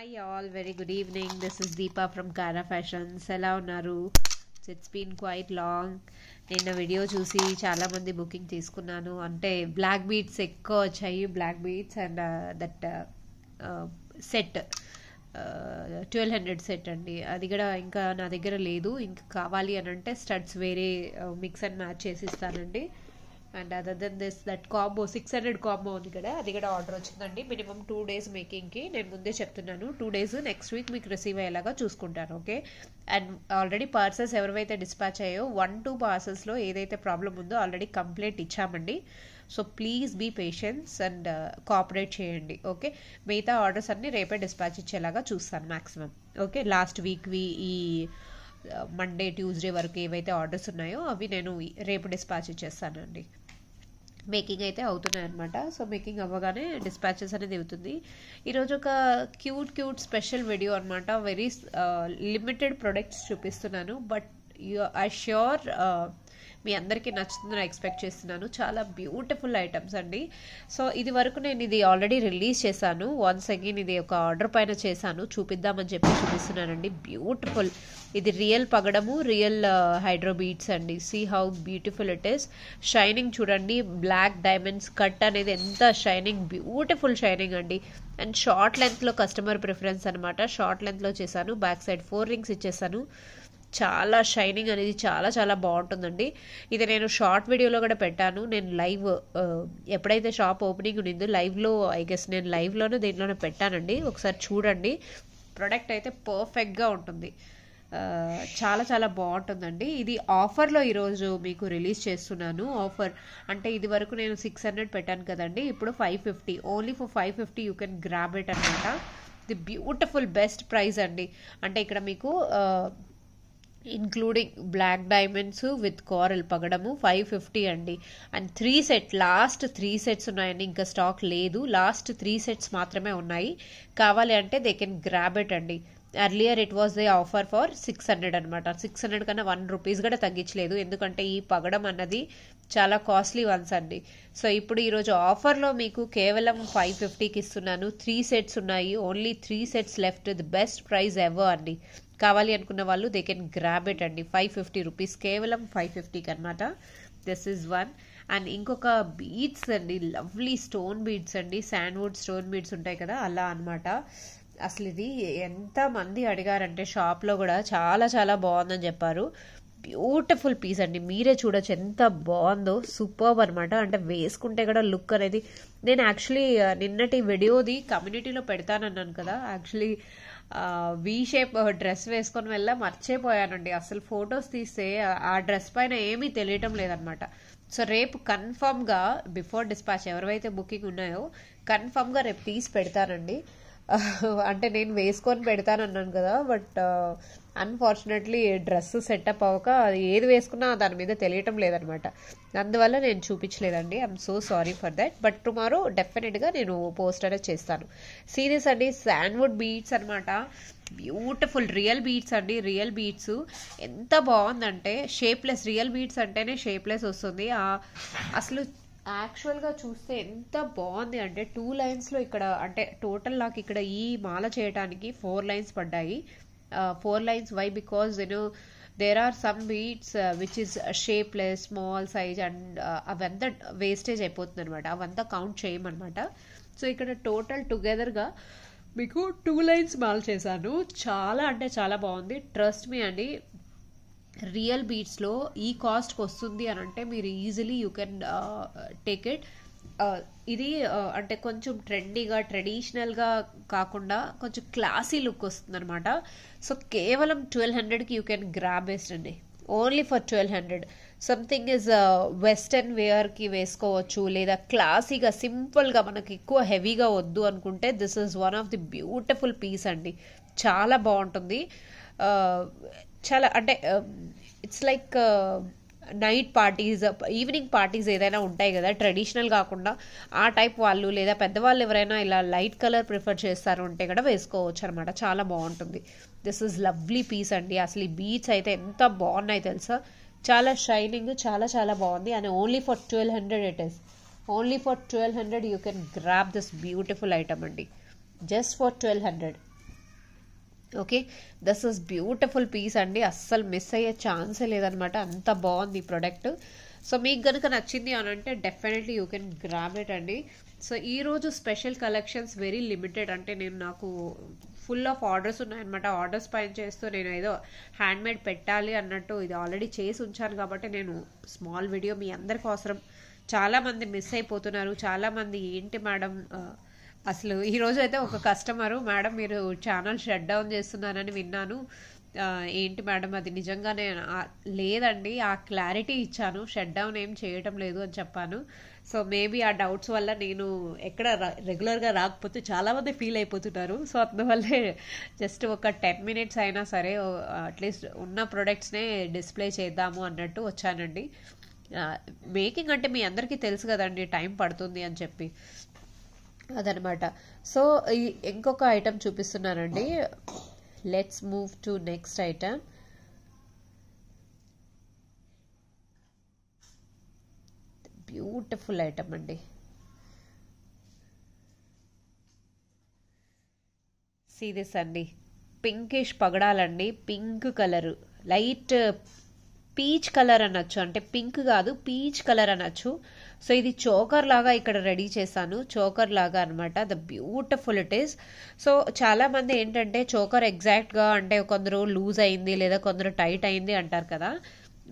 Hi all very good evening this is Deepa from Kara fashions ఎలా ఉన్నారు it's been quite long నిన్న video చూసి చాలామంది బుకింగ్ తీసుకున్నాను అంటే బ్లాక్ బీట్స్ ఎక్కువ వచ్చాయి black beads and that set twelve hundred set అండి అది కూడా ఇంకా నా దగ్గర లేదు ఇంకా కావాలి అని అంటే స్టడ్స్ వేరే మిక్స్ అండ్ మ్యాచ్ చేసి ఇస్తానండి and other than this that combo six hundred combo ఉంది కదా అది కూడా ఆర్డర్ వచ్చిందండి మినిమం టూ డేస్ మేకింగ్కి నేను ముందే చెప్తున్నాను టూ డేస్ నెక్స్ట్ వీక్ మీకు రిసీవ్ అయ్యేలాగా చూసుకుంటాను ఓకే అండ్ ఆల్రెడీ పార్సల్స్ ఎవరివైతే డిస్పాచ్ అయ్యో వన్ టూ పార్సల్స్లో ఏదైతే ప్రాబ్లం ఉందో ఆల్రెడీ కంప్లైంట్ ఇచ్చామండి so please be patience and cooperate చేయండి ఓకే మిగతా ఆర్డర్స్ అన్నీ రేపే డిస్పాచ్ ఇచ్చేలాగా చూస్తాను మ్యాక్సిమం ఓకే లాస్ట్ వీక్వి ఈ మండే uh, ట్యూస్డే వరకు ఏవైతే ఆర్డర్స్ ఉన్నాయో అవి నేను రేపు డిస్పాచ్ ఇచ్చేస్తానండి మేకింగ్ అయితే అవుతున్నాయి అన్నమాట సో మేకింగ్ అవ్వగానే డిస్పాచెస్ అనేది అవుతుంది ఈరోజు ఒక క్యూట్ క్యూట్ స్పెషల్ వీడియో అనమాట వెరీ లిమిటెడ్ ప్రొడక్ట్స్ చూపిస్తున్నాను బట్ యు ఐ ష్యూర్ మీ అందరికీ నచ్చుతుందని ఎక్స్పెక్ట్ చేస్తున్నాను చాలా బ్యూటిఫుల్ ఐటమ్స్ అండి సో ఇది వరకు నేను ఇది ఆల్రెడీ రిలీజ్ చేశాను వన్స్ అగైన్ ఇది ఒక ఆర్డర్ పైన చేశాను చూపిద్దామని చెప్పి చూపిస్తున్నానండి బ్యూటిఫుల్ ఇది రియల్ పగడము రియల్ హైడ్రో బీట్స్ అండి see how beautiful it is shining చూడండి బ్లాక్ డైమండ్స్ కట్ అనేది ఎంత షైనింగ్ బ్యూటిఫుల్ షైనింగ్ అండి అండ్ షార్ట్ లెంత్లో కస్టమర్ ప్రిఫరెన్స్ అనమాట షార్ట్ లెంత్లో చేశాను బ్యాక్ సైడ్ ఫోర్ రింగ్స్ ఇచ్చేసాను చాలా షైనింగ్ అనేది చాలా చాలా బాగుంటుందండి ఇది నేను షార్ట్ వీడియోలో కూడా పెట్టాను నేను లైవ్ ఎప్పుడైతే షాప్ ఓపెనింగ్ ఉండిందో లైవ్లో ఐ గెస్ నేను లైవ్లోనే దీంట్లోనే పెట్టానండి ఒకసారి చూడండి ప్రోడక్ట్ అయితే పర్ఫెక్ట్గా ఉంటుంది చాలా చాలా బాగుంటుందండి ఇది ఆఫర్లో ఈరోజు మీకు రిలీజ్ చేస్తున్నాను ఆఫర్ అంటే ఇది వరకు నేను సిక్స్ హండ్రెడ్ పెట్టాను కదండి ఇప్పుడు five fifty only for five fifty you can grab it అనమాట ది బ్యూటిఫుల్ బెస్ట్ ప్రైస్ అండి అంటే ఇక్కడ మీకు including black diamonds with coral పగడము ఫైవ్ ఫిఫ్టీ అండి and three set last three sets ఉన్నాయండి ఇంకా స్టాక్ లేదు లాస్ట్ త్రీ సెట్స్ మాత్రమే ఉన్నాయి కావాలి అంటే దే కెన్ గ్రాబ్ ఇట్ అండి earlier it was they offer for six hundred అనమాట సిక్స్ హండ్రెడ్ కన్నా వన్ రూపీస్ కూడా తగ్గించలేదు ఎందుకంటే ఈ పగడం అన్నది చాలా కాస్ట్లీ వన్స్ అండి సో ఇప్పుడు ఈరోజు ఆఫర్లో మీకు కేవలం ఫైవ్ ఫిఫ్టీకి ఇస్తున్నాను త్రీ సెట్స్ ఉన్నాయి only three sets left the best price ever అండి కావాలి అనుకున్న వాళ్ళు దే కెన్ గ్రాబ్ ఇట్ అండి ఫైవ్ ఫిఫ్టీ రూపీస్ కేవలం ఫైవ్ ఫిఫ్టీకి అనమాట దిస్ ఈజ్ వన్ అండ్ ఇంకొక బీడ్స్ అండి లవ్లీ స్టోన్ బీడ్స్ అండి శాండ్వుడ్ స్టోన్ బీడ్స్ ఉంటాయి కదా అలా అనమాట అసలు ఇది ఎంతమంది అడిగారంటే షాప్లో కూడా చాలా చాలా బాగుందని చెప్పారు బ్యూటిఫుల్ పీస్ అండి మీరే చూడొచ్చు ఎంత బాగుందో సూపర్ అనమాట అంటే వేసుకుంటే కూడా లుక్ అనేది నేను యాక్చువల్లీ నిన్నటి వీడియోది కమ్యూనిటీలో పెడతానన్నాను కదా యాక్చువల్లీ వీ షేప్ డ్రెస్ వేసుకొని వెళ్ళా మర్చిపోయానండి అసలు ఫొటోస్ తీస్తే ఆ డ్రెస్ పైన ఏమీ తెలియటం లేదనమాట సో రేపు కన్ఫామ్గా బిఫోర్ డిస్పాచ్ ఎవరైతే బుకింగ్ ఉన్నాయో కన్ఫామ్గా రేపు తీసి పెడతానండి అంటే నేను వేసుకొని పెడతాను అన్నాను కదా but unfortunately uh, dress setup అవ్వక ఏది వేసుకున్నా దాని మీద తెలియటం లేదనమాట అందువల్ల నేను చూపించలేదండి I'm so sorry for that but tomorrow డెఫినెట్గా నేను పోస్ట్ అనేది చేస్తాను సీరియస్ అండి శాండ్వుడ్ బీట్స్ అనమాట బ్యూటిఫుల్ రియల్ బీట్స్ అండి రియల్ బీట్స్ ఎంత బాగుందంటే షేప్లెస్ రియల్ బీట్స్ అంటేనే షేప్లెస్ వస్తుంది అసలు యాక్చువల్గా చూస్తే ఎంత బాగుంది అంటే టూ లైన్స్లో ఇక్కడ అంటే టోటల్ నాకు ఇక్కడ ఈ మాల చేయడానికి ఫోర్ లైన్స్ పడ్డాయి four lines why you know there are some beads which is shapeless small size and అవంతా వేస్టేజ్ అయిపోతుంది అనమాట అవంతా కౌంట్ చేయమన్నమాట సో ఇక్కడ టోటల్ టుగెదర్గా మీకు టూ లైన్స్ మాల్ చేశాను చాలా అంటే చాలా బాగుంది ట్రస్ట్ మీ అండి రియల్ బీట్స్లో ఈ కాస్ట్కి వస్తుంది అని అంటే మీరు easily you can take it ఇది uh, అంటే కొంచెం ట్రెండీగా ట్రెడిషనల్గా కాకుండా కొంచెం క్లాసీ లుక్ వస్తుందన్నమాట సో కేవలం ట్వెల్వ్ హండ్రెడ్కి యూ కెన్ గ్రాబ్ అండి only for twelve hundred something is western వేర్కి వేసుకోవచ్చు లేదా క్లాసీగా సింపుల్గా మనకి ఎక్కువ హెవీగా వద్దు అనుకుంటే this is one of the beautiful piece అండి చాలా బాగుంటుంది uh, చాలా అంటే um, it's like night parties evening parties ఏదైనా ఉంటాయి కదా ట్రెడిషనల్ కాకుండా ఆ టైప్ వాళ్ళు లేదా పెద్దవాళ్ళు ఎవరైనా ఇలా లైట్ కలర్ ప్రిఫర్ చేస్తారు అంటే కూడా వేసుకోవచ్చు అనమాట చాలా బాగుంటుంది దిస్ ఇస్ లవ్లీ పీస్ అండి అసలు ఈ బీచ్ అయితే ఎంత బాగున్నాయి తెలుసా చాలా షైనింగ్ చాలా చాలా బాగుంది and only for twelve hundred it is only for twelve hundred you can grab this beautiful item అండి just for twelve hundred okay this is beautiful piece అండి అస్సలు మిస్ అయ్యే ఛాన్సే లేదనమాట అంత బాగుంది ఈ ప్రోడక్ట్ సో మీకు కనుక నచ్చింది అని అంటే definitely you can grab it అండి సో ఈరోజు స్పెషల్ కలెక్షన్స్ వెరీ లిమిటెడ్ అంటే నేను నాకు ఫుల్ ఆఫ్ ఆర్డర్స్ ఉన్నాయన్నమాట ఆర్డర్స్ పైన చేస్తూ నేను ఏదో హ్యాండ్మేడ్ పెట్టాలి అన్నట్టు ఇది ఆల్రెడీ చేసి ఉంచాను కాబట్టి నేను స్మాల్ వీడియో మీ అందరికీ అవసరం చాలామంది మిస్ అయిపోతున్నారు చాలామంది ఏంటి మేడం అసలు ఈరోజు అయితే ఒక కస్టమరు మేడం మీరు ఛానల్ షట్ డౌన్ చేస్తున్నారని విన్నాను ఏంటి మేడం అది నిజంగా నేను లేదండి ఆ క్లారిటీ ఇచ్చాను షట్ డౌన్ ఏం చేయటం లేదు అని చెప్పాను సో మేబీ ఆ డౌట్స్ వల్ల నేను ఎక్కడ రెగ్యులర్గా రాకపోతే చాలామంది ఫీల్ అయిపోతున్నారు సో అందువల్లే జస్ట్ ఒక టెన్ మినిట్స్ అయినా సరే అట్లీస్ట్ ఉన్న ప్రొడక్ట్స్నే డిస్ప్లే చేద్దాము అన్నట్టు వచ్చానండి మేకింగ్ అంటే మీ అందరికీ తెలుసు కదండి టైం పడుతుంది అని చెప్పి అదనమాట సో ఈ ఇంకొక ఐటెం చూపిస్తున్నానండి let's move to next item beautiful item అండి సీరియస్ అండి పింకిష్ పగడాలండి pink colour light peach colour అనొచ్చు అంటే పింక్ కాదు పీచ్ కలర్ అనొచ్చు సో ఇది చోకర్ లాగా ఇక్కడ రెడీ చేశాను చోకర్ లాగా అనమాట the beautiful it is so చాలా మంది ఏంటంటే చోకర్ ఎగ్జాక్ట్గా అంటే కొందరు లూజ్ అయింది లేదా కొందరు టైట్ అయింది అంటారు కదా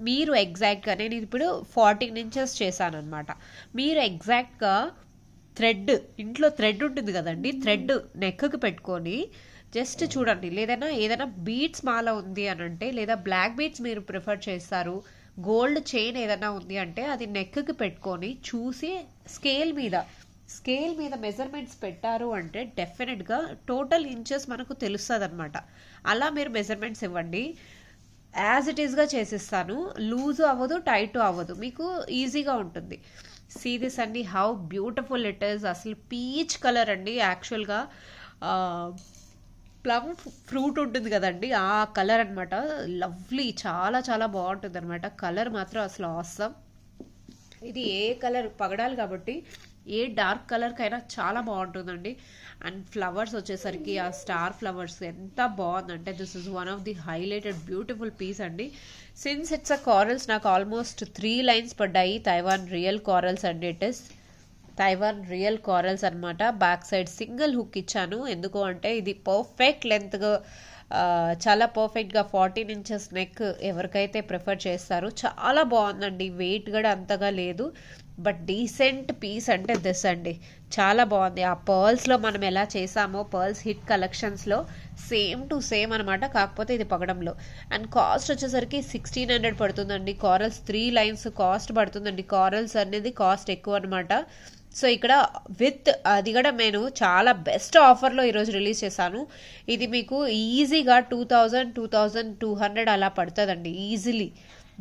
మీరు ఎగ్జాక్ట్గా నేను ఇప్పుడు ఫార్టీన్ ఇంచెస్ చేశాను అనమాట మీరు ఎగ్జాక్ట్గా థ్రెడ్ ఇంట్లో థ్రెడ్ ఉంటుంది కదండి థ్రెడ్ నెక్కకు పెట్టుకొని జస్ట్ చూడండి లేదైనా ఏదైనా బీట్స్ మాల ఉంది అని అంటే లేదా బ్లాక్ బీట్స్ మీరు ప్రిఫర్ చేస్తారు గోల్డ్ చైన్ ఏదైనా ఉంది అంటే అది నెక్కి పెట్టుకొని చూసి స్కేల్ మీద స్కేల్ మీద మెజర్మెంట్స్ పెట్టారు అంటే డెఫినెట్గా టోటల్ ఇంచెస్ మనకు తెలుస్తుంది అనమాట అలా మీరు మెజర్మెంట్స్ ఇవ్వండి యాజ్ ఇట్ ఈస్గా చేసిస్తాను లూజ్ అవ్వదు టైట్ అవ్వదు మీకు ఈజీగా ఉంటుంది సీ దిస్ అండి హౌ బ్యూటిఫుల్ ఇట్ ఈస్ అసలు పీచ్ కలర్ అండి యాక్చువల్గా ప్లమ్ ఫ్రూట్ ఉంటుంది కదండి ఆ కలర్ అనమాట లవ్లీ చాలా చాలా బాగుంటుంది అనమాట కలర్ మాత్రం అసలు ఆసం ఇది ఏ కలర్ పగడాలి కాబట్టి ఏ డార్క్ కలర్కైనా చాలా బాగుంటుందండి అండ్ ఫ్లవర్స్ వచ్చేసరికి ఆ స్టార్ ఫ్లవర్స్ ఎంత బాగుందంటే this is one of the highlighted beautiful piece అండి సిన్స్ ఇట్స్ అ కారల్స్ నాకు ఆల్మోస్ట్ త్రీ లైన్స్ పడ్డాయి తైవాన్ రియల్ కారల్స్ అండి it is Taiwan real corals అనమాట బ్యాక్ సైడ్ సింగిల్ హుక్ ఇచ్చాను ఎందుకు అంటే ఇది పర్ఫెక్ట్ లెంత్గా చాలా పర్ఫెక్ట్గా ఫార్టీన్ ఇంచెస్ నెక్ ఎవరికైతే ప్రిఫర్ చేస్తారో చాలా బాగుందండి వెయిట్ కూడా అంతగా లేదు బట్ డీసెంట్ పీస్ అంటే దిస్ అండి చాలా బాగుంది ఆ పర్ల్స్లో మనం ఎలా చేసామో పర్ల్స్ హిట్ కలెక్షన్స్లో సేమ్ టు సేమ్ అనమాట కాకపోతే ఇది పగడంలో అండ్ కాస్ట్ వచ్చేసరికి సిక్స్టీన్ హండ్రెడ్ పడుతుందండి కారల్స్ త్రీ లైన్స్ కాస్ట్ పడుతుందండి కారల్స్ అనేది కాస్ట్ ఎక్కువ అనమాట సో ఇక్కడ విత్ అది కూడా నేను చాలా బెస్ట్ ఆఫర్లో ఈరోజు రిలీజ్ చేశాను ఇది మీకు ఈజీగా two thousand two thousand two hundred అలా పడుతుందండి ఈజీలీ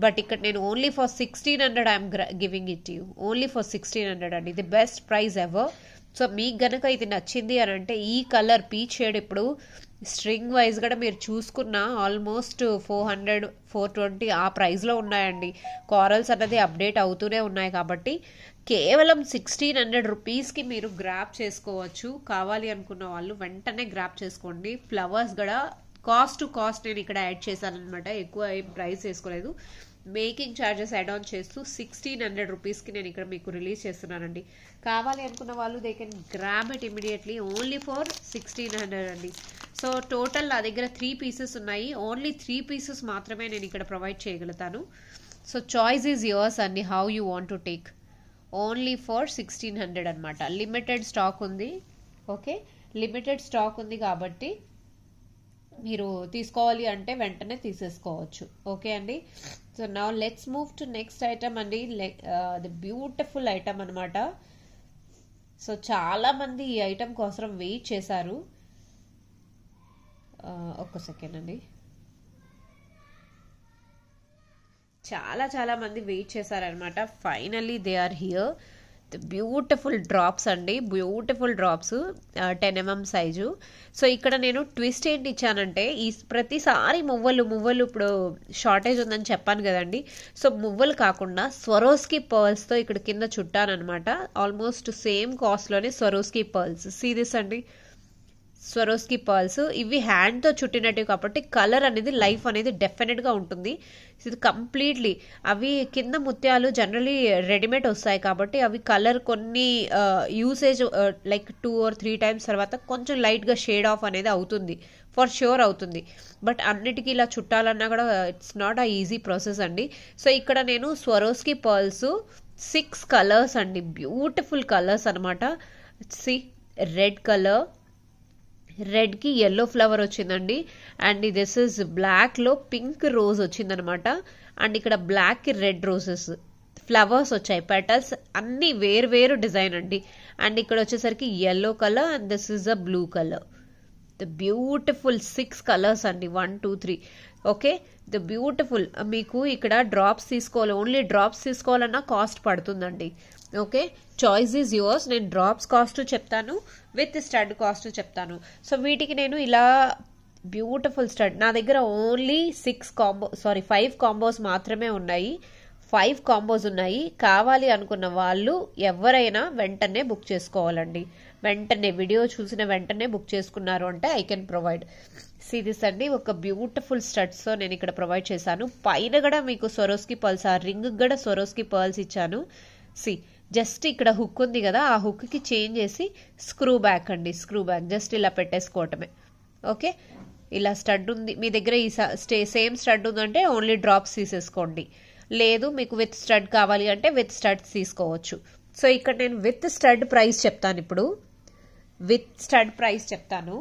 బట్ ఇక్కడ నేను only for sixteen hundred I'm giving it you only for sixteen hundred అండి ఇది బెస్ట్ ప్రైస్ ఎవర్ సో మీకు గనక ఇది నచ్చింది అని అంటే ఈ కలర్ పీచ్ షేడ్ ఇప్పుడు స్ట్రింగ్ వైజ్ కూడా మీరు చూసుకున్న almost four hundred four twenty ఆ ప్రైస్లో ఉన్నాయండి కారల్స్ అన్నది అప్డేట్ అవుతూనే ఉన్నాయి కాబట్టి కేవలం సిక్స్టీన్ హండ్రెడ్ రూపీస్కి మీరు గ్రాప్ చేసుకోవచ్చు కావాలి అనుకున్న వాళ్ళు వెంటనే గ్రాప్ చేసుకోండి ఫ్లవర్స్ కూడా కాస్ట్ టు కాస్ట్ నేను ఇక్కడ యాడ్ చేశాను అనమాట ఎక్కువ ఏం ప్రైస్ వేసుకోలేదు మేకింగ్ ఛార్జెస్ యాడ్ ఆన్ చేస్తూ సిక్స్టీన్ హండ్రెడ్ రూపీస్కి నేను ఇక్కడ మీకు రిలీజ్ చేస్తున్నానండి కావాలి అనుకున్న వాళ్ళు they can grab it immediately only for sixteen hundred అండి సో టోటల్ నా దగ్గర త్రీ పీసెస్ ఉన్నాయి ఓన్లీ త్రీ పీసెస్ మాత్రమే నేను ఇక్కడ ప్రొవైడ్ చేయగలుగుతాను సో చాయిస్ ఈజ్ యువర్స్ అండి how you want to take only for sixteen hundred అనమాట లిమిటెడ్ స్టాక్ ఉంది ఓకే లిమిటెడ్ స్టాక్ ఉంది కాబట్టి మీరు తీసుకోవాలి అంటే వెంటనే తీసేసుకోవచ్చు ఓకే అండి సో నా let's move to next item అండి uh, అది బ్యూటిఫుల్ ఐటమ్ అనమాట సో చాలా మంది ఈ ఐటమ్ కోసం వెయిట్ చేశారు uh, ఒక్క సెకండ్ అండి చాలా చాలా మంది వెయిట్ చేశారనమాట finally they are here beautiful drops అండి beautiful drops ten mm size so ఇక్కడ నేను ట్విస్ట్ ఏంటి ఇచ్చానంటే ఈ ప్రతిసారి మువ్వలు మువ్వలు ఇప్పుడు షార్టేజ్ ఉందని చెప్పాను కదండి సో మువ్వలు కాకుండా స్వరోస్కి పర్ల్స్తో ఇక్కడ కింద చుట్టానమాట ఆల్మోస్ట్ సేమ్ కాస్ట్లోనే స్వరోస్కి పర్ల్స్ సీ దిస్ అండి స్వరోస్కి పర్ల్స్ ఇవి హ్యాండ్తో చుట్టినట్టు కాబట్టి కలర్ అనేది లైఫ్ అనేది డెఫినెట్గా ఉంటుంది ఇది కంప్లీట్లీ అవి కింద ముత్యాలు జనరలీ రెడీమేడ్ వస్తాయి కాబట్టి అవి కలర్ కొన్ని usage like two or three times తర్వాత కొంచెం లైట్గా షేడ్ ఆఫ్ అనేది అవుతుంది ఫర్ ష్యూర్ అవుతుంది బట్ అన్నిటికీ ఇలా చుట్టాలన్నా కూడా it's not a easy process అండి సో ఇక్కడ నేను స్వరోస్కి పర్ల్స్ సిక్స్ కలర్స్ అండి బ్యూటిఫుల్ కలర్స్ అనమాట సి రెడ్ కలర్ రెడ్కి ఎల్లో ఫ్లవర్ వచ్చిందండి అండ్ దిస్ ఇస్ బ్లాక్లో పింక్ రోజ్ వచ్చిందనమాట అండ్ ఇక్కడ కి రెడ్ రోజెస్ ఫ్లవర్స్ వచ్చాయి పెటల్స్ అన్నీ వేరు వేరు డిజైన్ అండి అండ్ ఇక్కడ వచ్చేసరికి yellow colour and this is a blue colour the beautiful six colours అండి one two three okay the beautiful మీకు ఇక్కడ డ్రాప్స్ తీసుకోవాలి ఓన్లీ డ్రాప్స్ తీసుకోవాలన్నా కాస్ట్ పడుతుందండి ఓకే చాయిస్ ఈజ్ యువర్స్ నేను డ్రాప్స్ కాస్ట్ చెప్తాను విత్ స్టడ్ కాస్ట్ చెప్తాను so వీటికి నేను ఇలా బ్యూటిఫుల్ స్టడ్ నా దగ్గర only six combo sorry five combos మాత్రమే ఉన్నాయి ఫైవ్ కాంబోస్ ఉన్నాయి కావాలి అనుకున్న వాళ్ళు ఎవరైనా వెంటనే బుక్ చేసుకోవాలండి వెంటనే వీడియో చూసిన వెంటనే బుక్ చేసుకున్నారు అంటే ఐ కెన్ ప్రొవైడ్ సిరీస్ అండి ఒక బ్యూటిఫుల్ స్టడ్స్ నేను ఇక్కడ ప్రొవైడ్ చేశాను పైన కూడా మీకు సొరోస్కి పర్ల్స్ ఆ రింగ్ కూడా సొరోస్కి పర్ల్స్ ఇచ్చాను సి జస్ట్ ఇక్కడ హుక్ ఉంది కదా ఆ హుక్కి చేంజ్ చేసి స్క్రూ బ్యాక్ అండి స్క్రూ బ్యాక్ జస్ట్ ఇలా పెట్టేసుకోవటమే ఓకే ఇలా స్టడ్ ఉంది మీ దగ్గర ఈ స్టే సేమ్ స్టడ్ ఉందంటే ఓన్లీ డ్రాప్స్ తీసేసుకోండి లేదు మీకు విత్ స్టడ్ కావాలి అంటే విత్ స్టడ్స్ తీసుకోవచ్చు సో ఇక్కడ నేను విత్ స్టడ్ ప్రైస్ చెప్తాను ఇప్పుడు విత్ స్టడ్ ప్రైస్ చెప్తాను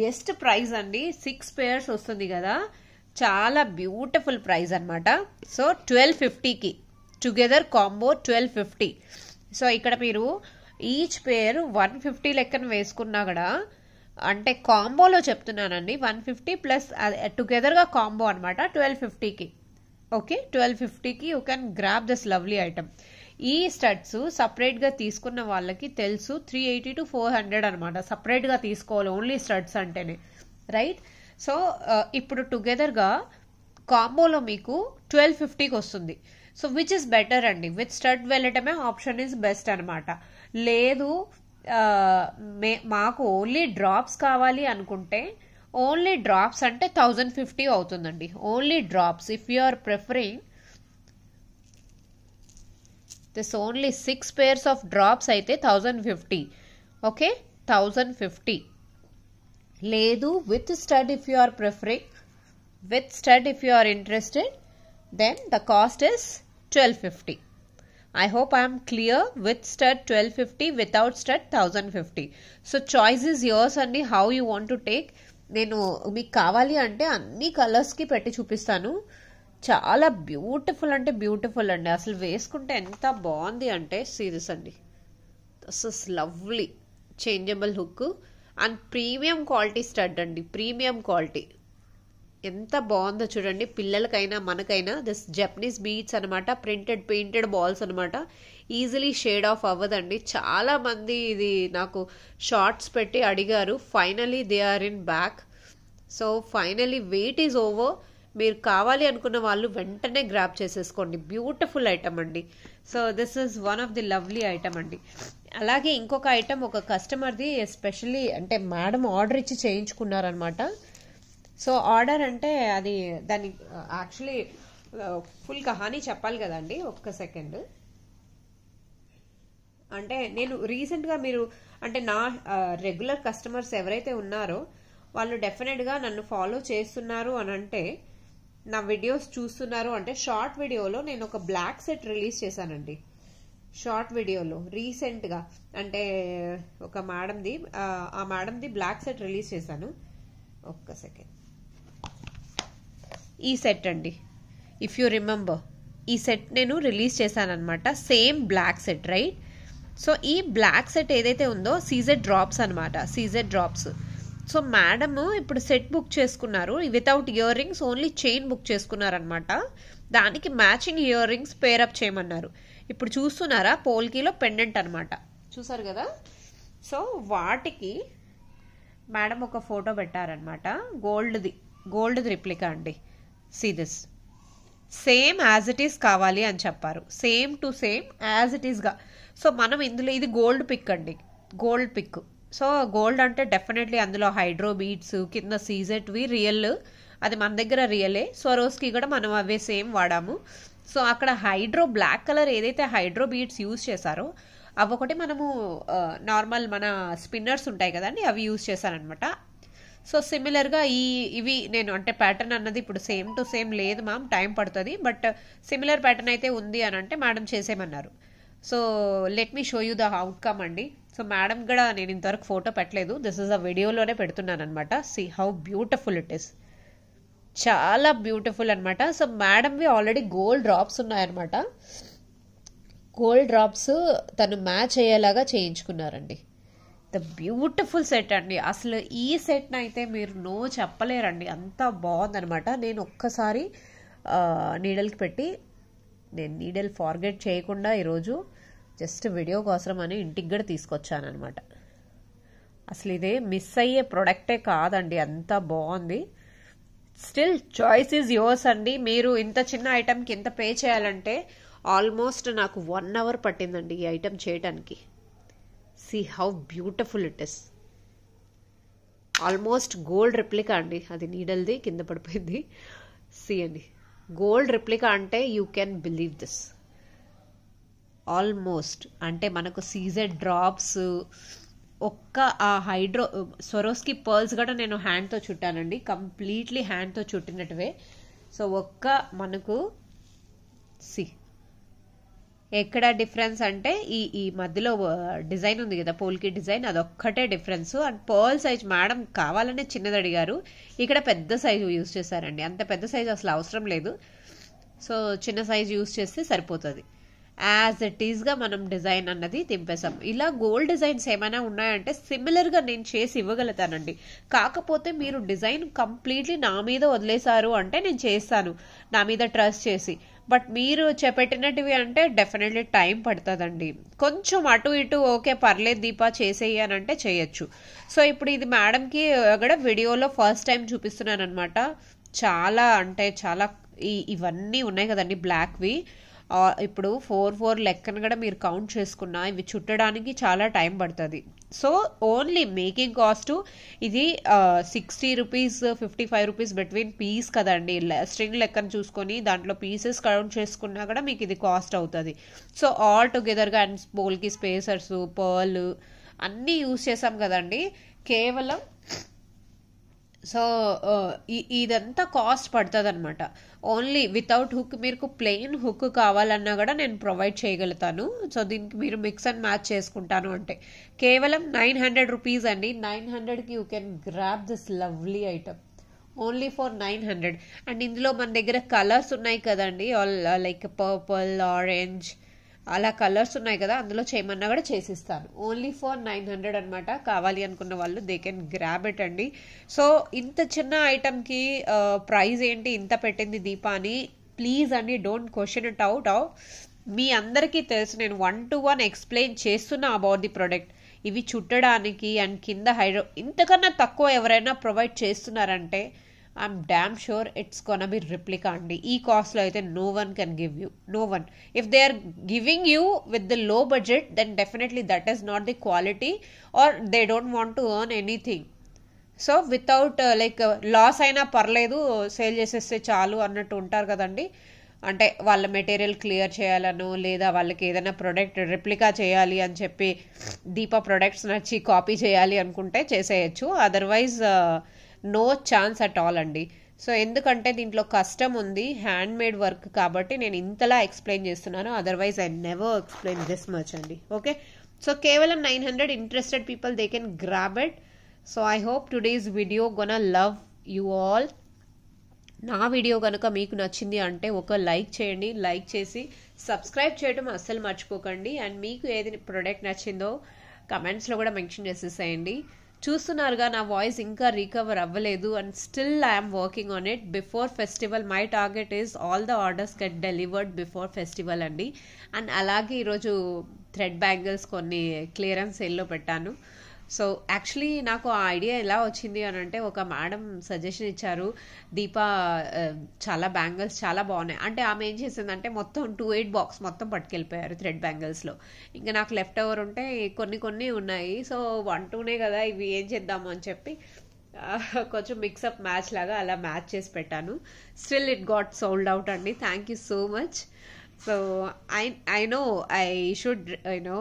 బెస్ట్ ప్రైస్ అండి సిక్స్ పేర్స్ వస్తుంది కదా చాలా బ్యూటిఫుల్ ప్రైస్ అనమాట సో ట్వెల్వ్ ఫిఫ్టీకి together combo twelve fifty so ఇక్కడ మీరు ఈచ్ పేర్ వన్ ఫిఫ్టీ లెక్కన వేసుకున్నా కూడా అంటే కాంబోలో చెప్తున్నానండి వన్ ఫిఫ్టీ ప్లస్ టుగెదర్గా కాంబో అనమాట ట్వెల్వ్ ఫిఫ్టీకి ఓకే ట్వెల్వ్ ఫిఫ్టీకి you can grab this lovely item ఈ స్టడ్స్ సపరేట్గా తీసుకున్న వాళ్ళకి తెలుసు three eighty to four hundred అనమాట సపరేట్గా తీసుకోవాలి ఓన్లీ స్టడ్స్ అంటేనే రైట్ సో ఇప్పుడు టుగెదర్గా కాంబోలో మీకు ట్వెల్వ్ ఫిఫ్టీకి వస్తుంది So which is better and with stud wallet option is best anamata. Ledu uh only drops kawali ankunte only drops ante 1050 only drops if you are preferring this only 6 pairs of drops aithe 1050 okay 1050 ledu with stud if you are preferring with stud if you are interested then the cost is 1250. I hope I am clear with stud 1250 without stud 1050. So choice is yours అండి how you want to take నేను మీకు కావాలి అంటే అన్ని కలర్స్కి పెట్టి చూపిస్తాను చాలా beautiful అంటే బ్యూటిఫుల్ అండి అసలు వేసుకుంటే ఎంత బాగుంది అంటే సీరియస్ అండి this is lovely changeable hook and premium quality stud అండి ప్రీమియం క్వాలిటీ ఎంత బాగుందో చూడండి పిల్లలకైనా మనకైనా దిస్ జపనీస్ బీట్స్ అనమాట ప్రింటెడ్ పెయింటెడ్ బాల్స్ అనమాట ఈజీలీ షేడ్ ఆఫ్ అవ్వదండి చాలా మంది ఇది నాకు షార్ట్స్ పెట్టి అడిగారు finally they are in back so finally wait is over మీరు కావాలి అనుకున్న వాళ్ళు వెంటనే గ్రాప్ చేసేసుకోండి బ్యూటిఫుల్ ఐటమ్ అండి so this is one of the lovely item అండి అలాగే ఇంకొక ఐటమ్ ఒక కస్టమర్ది ఎస్పెషల్లీ అంటే మేడం ఆర్డర్ ఇచ్చి చేయించుకున్నారనమాట సో ఆర్డర్ అంటే అది దాని యాక్చువల్లీ ఫుల్ కహానీ చెప్పాలి కదండి ఒక్క సెకండ్ అంటే నేను రీసెంట్గా మీరు అంటే నా రెగ్యులర్ కస్టమర్స్ ఎవరైతే ఉన్నారో వాళ్ళు డెఫినెట్గా నన్ను ఫాలో చేస్తున్నారు అని అంటే నా వీడియోస్ చూస్తున్నారు అంటే షార్ట్ వీడియోలో నేను ఒక బ్లాక్ సెట్ రిలీజ్ చేశానండి షార్ట్ వీడియోలో రీసెంట్గా అంటే ఒక మేడంది ఆ మేడంది బ్లాక్ సెట్ రిలీజ్ చేశాను ఒక్క సెకండ్ ఈ సెట్ అండి ఇఫ్ యూ రిమెంబర్ ఈ సెట్ నేను రిలీజ్ చేశానమాట same black set right so ఈ బ్లాక్ సెట్ ఏదైతే ఉందో సీజెడ్ డ్రాప్స్ అనమాట సీజెడ్ డ్రాప్స్ సో మేడం ఇప్పుడు సెట్ బుక్ చేసుకున్నారు without earrings only chain book చేసుకున్నారనమాట దానికి మ్యాచింగ్ ఇయర్ రింగ్స్ పేరప్ చేయమన్నారు ఇప్పుడు చూస్తున్నారా పోల్కీలో పెండెంట్ అనమాట చూసారు కదా సో వాటికి మేడం ఒక ఫోటో పెట్టారనమాట గోల్డ్ది గోల్డ్ రిప్లికా అండి see this same as it is కావాలి అని చెప్పారు same to same as it ఈస్గా సో మనం ఇందులో ఇది గోల్డ్ పిక్ అండి గోల్డ్ పిక్ సో గోల్డ్ అంటే డెఫినెట్లీ అందులో హైడ్రో బీట్స్ కింద సీజెట్వి రియల్ అది మన దగ్గర రియలే స్వరోస్కి కూడా మనం అవే సేమ్ వాడాము సో అక్కడ హైడ్రో బ్లాక్ కలర్ ఏదైతే హైడ్రో బీట్స్ యూజ్ చేశారో అవొకటి మనము నార్మల్ uh, మన స్పిన్నర్స్ ఉంటాయి కదండి అవి యూజ్ చేశారనమాట సో సిమిలర్గా ఈ ఇవి నేను అంటే ప్యాటర్న్ అన్నది ఇప్పుడు సేమ్ టు సేమ్ లేదు మ్యామ్ టైం పడుతుంది బట్ సిమిలర్ ప్యాటర్న్ అయితే ఉంది అని అంటే మేడం చేసేమన్నారు so let me show you the outcome అండి సో మేడం కూడా నేను ఇంతవరకు ఫోటో పెట్టలేదు దిస్ ఇస్ అ వీడియోలోనే పెడుతున్నాను అనమాట see how beautiful it is చాలా బ్యూటిఫుల్ అనమాట సో మేడంవి ఆల్రెడీ గోల్డ్ డ్రాప్స్ ఉన్నాయన్నమాట గోల్డ్ డ్రాప్స్ తను మ్యాచ్ అయ్యేలాగా చేయించుకున్నారండి ద బ్యూటిఫుల్ సెట్ అండి అసలు ఈ సెట్ని అయితే మీరు నో చెప్పలేరండి అంత బాగుందనమాట నేను ఒక్కసారి నీడల్కి పెట్టి నేను నీడల్ ఫార్గెట్ చేయకుండా ఈరోజు జస్ట్ వీడియో కోసం అని ఇంటికి కూడా తీసుకొచ్చానమాట అసలు ఇదే మిస్ అయ్యే ప్రొడక్టే కాదండి అంత బాగుంది స్టిల్ చాయిస్ ఈజ్ యువర్స్ అండి మీరు ఇంత చిన్న ఐటెంకి ఇంత పే చేయాలంటే ఆల్మోస్ట్ నాకు వన్ అవర్ పట్టిందండి ఈ ఐటెం చేయడానికి see how beautiful it is almost gold replica అండి అది నీడల్ది కింద పడిపోయింది సి అండి గోల్డ్ రిప్లికా అంటే you can believe this almost అంటే మనకు సీజెడ్ డ్రాప్స్ ఒక్క ఆ హైడ్రో సొరోస్కి పర్ల్స్ కూడా నేను హ్యాండ్తో చుట్టానండి కంప్లీట్లీ హ్యాండ్తో చుట్టినట్టువే సో ఒక్క మనకు సి ఎక్కడ డిఫరెన్స్ అంటే ఈ ఈ మధ్యలో డిజైన్ ఉంది కదా పోల్కి డిజైన్ అదొక్కటే difference and pole size madam కావాలనే చిన్నది అడిగారు ఇక్కడ పెద్ద సైజు యూజ్ చేశారండి అంత పెద్ద సైజు అసలు అవసరం లేదు సో చిన్న సైజు యూజ్ చేస్తే సరిపోతుంది యాజ్ ఇట్ ఈస్గా మనం డిజైన్ అన్నది దింపేసాం ఇలా గోల్డ్ డిజైన్స్ ఏమైనా ఉన్నాయంటే సిమిలర్గా నేను చేసి ఇవ్వగలుగుతానండి కాకపోతే మీరు డిజైన్ కంప్లీట్లీ నా మీద వదిలేశారు అంటే నేను చేస్తాను నా మీద ట్రస్ట్ చేసి బట్ మీరు చెప్పెట్టినటివి అంటే డెఫినెట్లీ టైం పడుతుందండి కొంచెం అటు ఇటు ఓకే పర్లేదు దీపా చేసేయి అని అంటే చేయొచ్చు సో ఇప్పుడు ఇది మేడంకి కూడా వీడియోలో ఫస్ట్ టైం చూపిస్తున్నాను అనమాట చాలా అంటే చాలా ఇవన్నీ ఉన్నాయి కదండి బ్లాక్వి ఇప్పుడు ఫోర్ ఫోర్ లెక్కను కూడా మీరు కౌంట్ చేసుకున్నా ఇవి చుట్టడానికి చాలా టైం పడుతుంది సో ఓన్లీ మేకింగ్ కాస్ట్ ఇది sixty rupees fifty five rupees between piece కదండి స్ట్రింగ్ లెక్కను చూసుకొని దాంట్లో పీసెస్ కౌంట్ చేసుకున్నా కూడా మీకు ఇది కాస్ట్ అవుతుంది సో ఆల్ టుగెదర్గా అండ్ బోల్కి స్పేసర్స్ పర్లు అన్నీ యూస్ చేసాం కదండి కేవలం సో ఇదంతా కాస్ట్ పడుతుంది అనమాట ఓన్లీ వితౌట్ హుక్ మీకు ప్లెయిన్ హుక్ కావాలన్నా కూడా నేను ప్రొవైడ్ చేయగలుగుతాను సో దీనికి మీరు మిక్స్ అండ్ మ్యాచ్ చేసుకుంటాను అంటే కేవలం నైన్ హండ్రెడ్ రూపీస్ అండి నైన్ హండ్రెడ్కి you can grab this lovely item only for nine hundred and ఇందులో మన దగ్గర కలర్స్ ఉన్నాయి కదండి ఆల్ లైక్ పర్పుల్ ఆరెంజ్ అలా కలర్స్ ఉన్నాయి కదా అందులో చేయమన్నా కూడా చేసిస్తాను ఓన్లీ ఫర్ నైన్ హండ్రెడ్ అనమాట కావాలి అనుకున్న వాళ్ళు దే కెన్ గ్రాబ్ ఇట్ అండి సో ఇంత చిన్న ఐటమ్కి ప్రైజ్ ఏంటి ఇంత పెట్టింది దీపా అని ప్లీజ్ అండి డోంట్ క్వశ్చన్ ఇట్ అవుట్ మీ అందరికీ తెలుసు నేను వన్ టు వన్ ఎక్స్ప్లెయిన్ చేస్తున్నా అబౌట్ ది ప్రోడక్ట్ ఇవి చుట్టడానికి అండ్ కింద హైడ్రో ఇంతకన్నా తక్కువ ఎవరైనా ప్రొవైడ్ చేస్తున్నారంటే I'm damn sure it's gonna be replica అండి ఈ కాస్ట్లో అయితే no one can give you no one if they are giving you with the low budget then definitely that is not the quality or they don't want to earn anything so without like loss అయినా పర్లేదు sale చేసేస్తే చాలు అన్నట్టు ఉంటారు కదండి అంటే వాళ్ళ material clear చేయాలను లేదా వాళ్ళకి ఏదైనా ప్రొడక్ట్ రిప్లికా చేయాలి అని చెప్పి దీప ప్రొడక్ట్స్ నచ్చి కాపీ చేయాలి అనుకుంటే చేసేయచ్చు otherwise no chance at all అండి సో ఎందుకంటే దీంట్లో కష్టం ఉంది హ్యాండ్ మేడ్ వర్క్ కాబట్టి నేను ఇంతలా ఎక్స్ప్లెయిన్ చేస్తున్నాను otherwise I never explain this much అండి ఓకే సో కేవలం nine hundred interested people they can grab it so I hope today's video gonna love you all నా వీడియో కనుక మీకు నచ్చింది అంటే ఒక లైక్ చేయండి లైక్ చేసి సబ్స్క్రైబ్ చేయడం అస్సలు మర్చిపోకండి అండ్ మీకు ఏది ప్రోడక్ట్ నచ్చిందో కమెంట్స్లో కూడా మెన్షన్ చేసేసేయండి చూస్తున్నారుగా నా వాయిస్ ఇంకా రీకవర్ అవ్వలేదు and still I'm working on it before festival my target is all the orders get delivered before festival అండి అండ్ అలాగే ఈరోజు థ్రెడ్ బ్యాంగిల్స్ కొన్ని క్లియరెన్స్ సేల్లో పెట్టాను సో యాక్చువల్లీ నాకు ఆ ఐడియా ఎలా వచ్చింది అని అంటే ఒక మేడం సజెషన్ ఇచ్చారు దీప చాలా బ్యాంగిల్స్ చాలా బాగున్నాయి అంటే ఆమె ఏం చేసిందంటే మొత్తం టూ ఎయిట్ బాక్స్ మొత్తం పట్టుకెళ్ళిపోయారు థ్రెడ్ బ్యాంగిల్స్లో ఇంకా నాకు లెఫ్ట్ ఓవర్ ఉంటే కొన్ని కొన్ని ఉన్నాయి సో వన్ టూనే కదా ఇవి ఏం చేద్దాము అని చెప్పి కొంచెం మిక్సప్ మ్యాచ్ లాగా అలా మ్యాచ్ చేసి పెట్టాను still it got sold out అండి thank you so much so I I know I should I know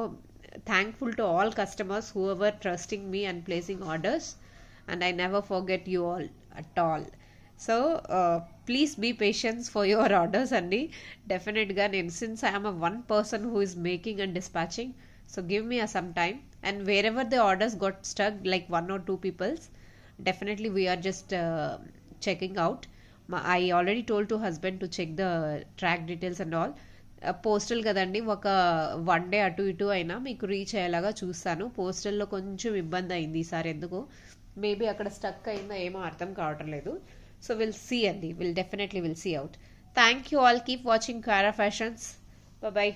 thankful to all customers who were trusting me and placing orders and i never forget you all at all so uh, please be patient for your orders and definite gun and since i am a one person who is making and dispatching so give me some time and wherever the orders got stuck like one or two people's definitely we are just uh, checking out i already told to husband to check the track details and all postal కదండి ఒక one day అటు ఇటు అయినా మీకు reach అయ్యేలాగా చూస్తాను పోస్టల్లో కొంచెం ఇబ్బంది అయింది ఈసారి ఎందుకు మేబీ అక్కడ స్టక్ అయిందో ఏమో అర్థం కావటం లేదు సో విల్ సీ అండి will definitely will see out thank you all keep watching Quara Fashions bye